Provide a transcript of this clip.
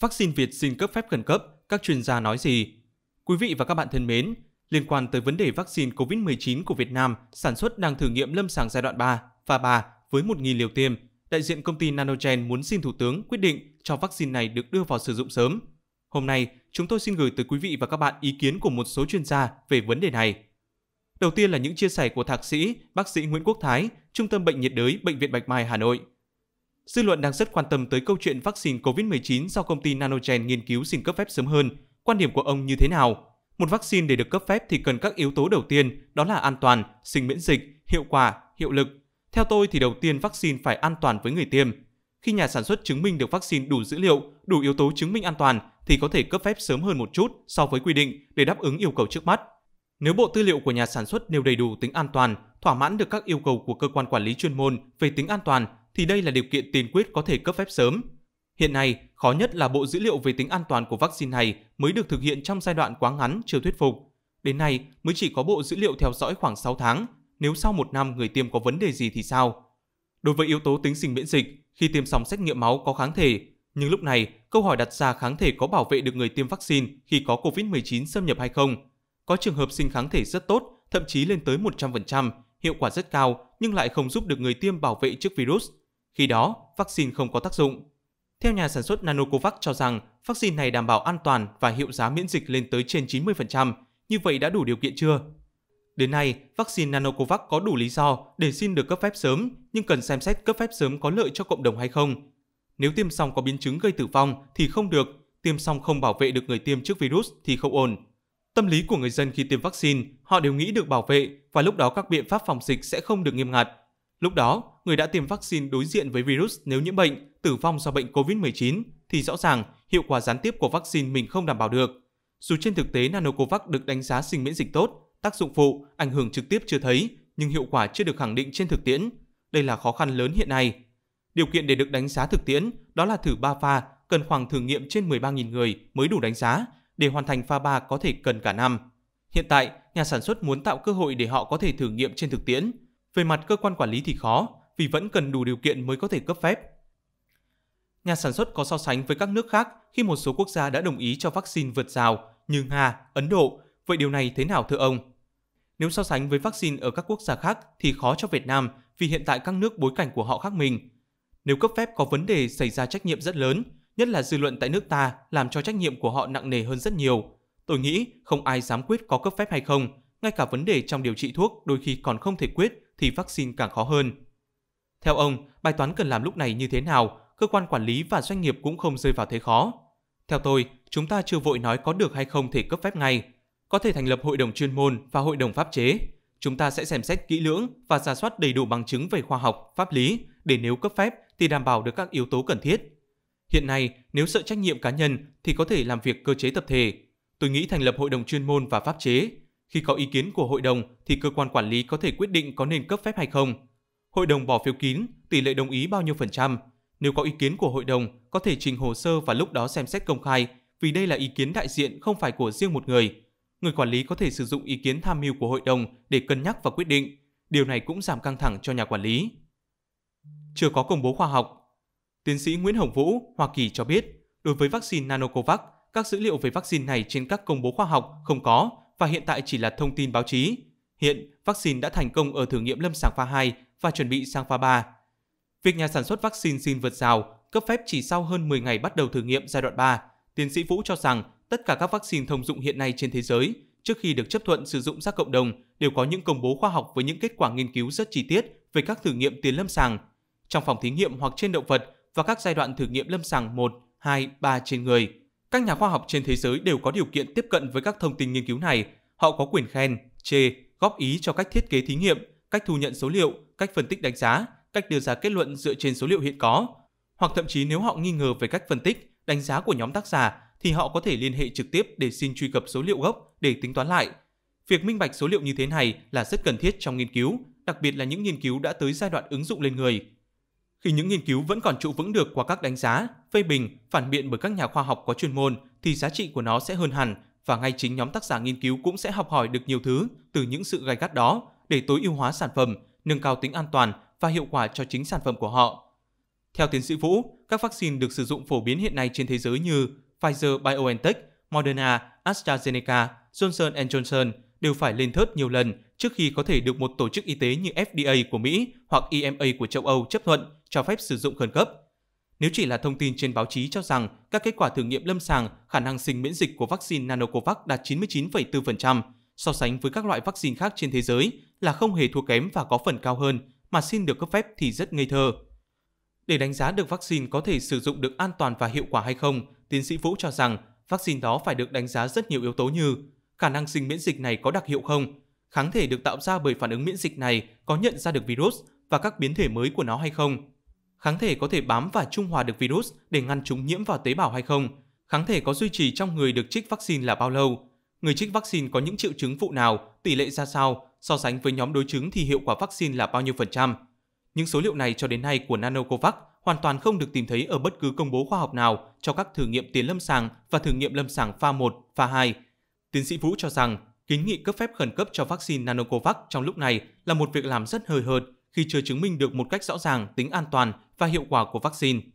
vaccine Việt xin cấp phép khẩn cấp, các chuyên gia nói gì? Quý vị và các bạn thân mến, liên quan tới vấn đề vaccine COVID-19 của Việt Nam sản xuất đang thử nghiệm lâm sàng giai đoạn 3, và 3 với 1.000 liều tiêm, đại diện công ty Nanogen muốn xin Thủ tướng quyết định cho vaccine này được đưa vào sử dụng sớm. Hôm nay, chúng tôi xin gửi tới quý vị và các bạn ý kiến của một số chuyên gia về vấn đề này. Đầu tiên là những chia sẻ của thạc sĩ, bác sĩ Nguyễn Quốc Thái, Trung tâm Bệnh nhiệt đới Bệnh viện Bạch Mai Hà Nội – Dư luận đang rất quan tâm tới câu chuyện vaccine COVID-19 do công ty Nanogen nghiên cứu xin cấp phép sớm hơn. Quan điểm của ông như thế nào? Một vaccine để được cấp phép thì cần các yếu tố đầu tiên, đó là an toàn, sinh miễn dịch, hiệu quả, hiệu lực. Theo tôi thì đầu tiên vaccine phải an toàn với người tiêm. Khi nhà sản xuất chứng minh được vaccine đủ dữ liệu, đủ yếu tố chứng minh an toàn thì có thể cấp phép sớm hơn một chút so với quy định để đáp ứng yêu cầu trước mắt. Nếu bộ tư liệu của nhà sản xuất nêu đầy đủ tính an toàn, thỏa mãn được các yêu cầu của cơ quan quản lý chuyên môn về tính an toàn thì đây là điều kiện tiền quyết có thể cấp phép sớm. Hiện nay, khó nhất là bộ dữ liệu về tính an toàn của vaccine này mới được thực hiện trong giai đoạn quá ngắn chưa thuyết phục. Đến nay mới chỉ có bộ dữ liệu theo dõi khoảng 6 tháng, nếu sau một năm người tiêm có vấn đề gì thì sao? Đối với yếu tố tính sinh miễn dịch, khi tiêm xong xét nghiệm máu có kháng thể, nhưng lúc này câu hỏi đặt ra kháng thể có bảo vệ được người tiêm vaccine khi có COVID-19 xâm nhập hay không? Có trường hợp sinh kháng thể rất tốt, thậm chí lên tới 100%, hiệu quả rất cao nhưng lại không giúp được người tiêm bảo vệ trước virus – khi đó, vaccine không có tác dụng. Theo nhà sản xuất Nanocovax cho rằng, vaccine này đảm bảo an toàn và hiệu giá miễn dịch lên tới trên 90%, như vậy đã đủ điều kiện chưa? Đến nay, vaccine Nanocovax có đủ lý do để xin được cấp phép sớm, nhưng cần xem xét cấp phép sớm có lợi cho cộng đồng hay không. Nếu tiêm xong có biến chứng gây tử vong thì không được, tiêm xong không bảo vệ được người tiêm trước virus thì không ổn. Tâm lý của người dân khi tiêm vaccine, họ đều nghĩ được bảo vệ và lúc đó các biện pháp phòng dịch sẽ không được nghiêm ngặt, Lúc đó, người đã tiêm vaccine đối diện với virus nếu nhiễm bệnh, tử vong do bệnh COVID-19 thì rõ ràng hiệu quả gián tiếp của vaccine mình không đảm bảo được. Dù trên thực tế Nanocovax được đánh giá sinh miễn dịch tốt, tác dụng phụ, ảnh hưởng trực tiếp chưa thấy, nhưng hiệu quả chưa được khẳng định trên thực tiễn. Đây là khó khăn lớn hiện nay. Điều kiện để được đánh giá thực tiễn đó là thử 3 pha, cần khoảng thử nghiệm trên 13.000 người mới đủ đánh giá, để hoàn thành pha 3 có thể cần cả năm. Hiện tại, nhà sản xuất muốn tạo cơ hội để họ có thể thử nghiệm trên thực tiễn – về mặt cơ quan quản lý thì khó, vì vẫn cần đủ điều kiện mới có thể cấp phép. Nhà sản xuất có so sánh với các nước khác khi một số quốc gia đã đồng ý cho vaccine vượt rào như Nga, Ấn Độ. Vậy điều này thế nào thưa ông? Nếu so sánh với vaccine ở các quốc gia khác thì khó cho Việt Nam vì hiện tại các nước bối cảnh của họ khác mình. Nếu cấp phép có vấn đề xảy ra trách nhiệm rất lớn, nhất là dư luận tại nước ta làm cho trách nhiệm của họ nặng nề hơn rất nhiều. Tôi nghĩ không ai dám quyết có cấp phép hay không, ngay cả vấn đề trong điều trị thuốc đôi khi còn không thể quyết thì vaccine càng khó hơn. Theo ông, bài toán cần làm lúc này như thế nào, cơ quan quản lý và doanh nghiệp cũng không rơi vào thế khó. Theo tôi, chúng ta chưa vội nói có được hay không thể cấp phép ngay. Có thể thành lập hội đồng chuyên môn và hội đồng pháp chế. Chúng ta sẽ xem xét kỹ lưỡng và giả soát đầy đủ bằng chứng về khoa học, pháp lý để nếu cấp phép thì đảm bảo được các yếu tố cần thiết. Hiện nay, nếu sợ trách nhiệm cá nhân thì có thể làm việc cơ chế tập thể. Tôi nghĩ thành lập hội đồng chuyên môn và pháp chế khi có ý kiến của hội đồng thì cơ quan quản lý có thể quyết định có nên cấp phép hay không. Hội đồng bỏ phiếu kín, tỷ lệ đồng ý bao nhiêu phần trăm. Nếu có ý kiến của hội đồng, có thể trình hồ sơ và lúc đó xem xét công khai, vì đây là ý kiến đại diện không phải của riêng một người. Người quản lý có thể sử dụng ý kiến tham mưu của hội đồng để cân nhắc và quyết định. Điều này cũng giảm căng thẳng cho nhà quản lý. Chưa có công bố khoa học, Tiến sĩ Nguyễn Hồng Vũ, Hoa Kỳ cho biết, đối với vaccine Nanocovax, các dữ liệu về vaccine này trên các công bố khoa học không có, và hiện tại chỉ là thông tin báo chí. Hiện, vaccine đã thành công ở thử nghiệm lâm sàng pha 2 và chuẩn bị sang pha 3. Việc nhà sản xuất vaccine xin vượt rào, cấp phép chỉ sau hơn 10 ngày bắt đầu thử nghiệm giai đoạn 3, tiến sĩ Vũ cho rằng tất cả các vaccine thông dụng hiện nay trên thế giới trước khi được chấp thuận sử dụng ra cộng đồng đều có những công bố khoa học với những kết quả nghiên cứu rất chi tiết về các thử nghiệm tiền lâm sàng trong phòng thí nghiệm hoặc trên động vật và các giai đoạn thử nghiệm lâm sàng 1, 2, 3 trên người. Các nhà khoa học trên thế giới đều có điều kiện tiếp cận với các thông tin nghiên cứu này. Họ có quyền khen, chê, góp ý cho cách thiết kế thí nghiệm, cách thu nhận số liệu, cách phân tích đánh giá, cách đưa ra kết luận dựa trên số liệu hiện có. Hoặc thậm chí nếu họ nghi ngờ về cách phân tích, đánh giá của nhóm tác giả thì họ có thể liên hệ trực tiếp để xin truy cập số liệu gốc để tính toán lại. Việc minh bạch số liệu như thế này là rất cần thiết trong nghiên cứu, đặc biệt là những nghiên cứu đã tới giai đoạn ứng dụng lên người. Khi những nghiên cứu vẫn còn trụ vững được qua các đánh giá, phê bình, phản biện bởi các nhà khoa học có chuyên môn thì giá trị của nó sẽ hơn hẳn và ngay chính nhóm tác giả nghiên cứu cũng sẽ học hỏi được nhiều thứ từ những sự gay gắt đó để tối ưu hóa sản phẩm, nâng cao tính an toàn và hiệu quả cho chính sản phẩm của họ. Theo tiến sĩ Vũ, các vaccine được sử dụng phổ biến hiện nay trên thế giới như Pfizer-BioNTech, Moderna, AstraZeneca, Johnson Johnson đều phải lên thớt nhiều lần trước khi có thể được một tổ chức y tế như FDA của Mỹ hoặc EMA của châu Âu chấp thuận cho phép sử dụng khẩn cấp. Nếu chỉ là thông tin trên báo chí cho rằng các kết quả thử nghiệm lâm sàng khả năng sinh miễn dịch của vaccine Nanocovax đạt 99,4%, so sánh với các loại vaccine khác trên thế giới là không hề thua kém và có phần cao hơn, mà xin được cấp phép thì rất ngây thơ. Để đánh giá được vaccine có thể sử dụng được an toàn và hiệu quả hay không, tiến sĩ Vũ cho rằng vaccine đó phải được đánh giá rất nhiều yếu tố như khả năng sinh miễn dịch này có đặc hiệu không, kháng thể được tạo ra bởi phản ứng miễn dịch này có nhận ra được virus và các biến thể mới của nó hay không. Kháng thể có thể bám và trung hòa được virus để ngăn chúng nhiễm vào tế bào hay không. Kháng thể có duy trì trong người được trích vaccine là bao lâu. Người trích vaccine có những triệu chứng phụ nào, tỷ lệ ra sao, so sánh với nhóm đối chứng thì hiệu quả vaccine là bao nhiêu phần trăm. Những số liệu này cho đến nay của Nanocovax hoàn toàn không được tìm thấy ở bất cứ công bố khoa học nào cho các thử nghiệm tiến lâm sàng và thử nghiệm lâm sàng pha 1, pha 2 Tiến sĩ Vũ cho rằng, kiến nghị cấp phép khẩn cấp cho vaccine Nanocovax trong lúc này là một việc làm rất hời hợt khi chưa chứng minh được một cách rõ ràng tính an toàn và hiệu quả của vaccine.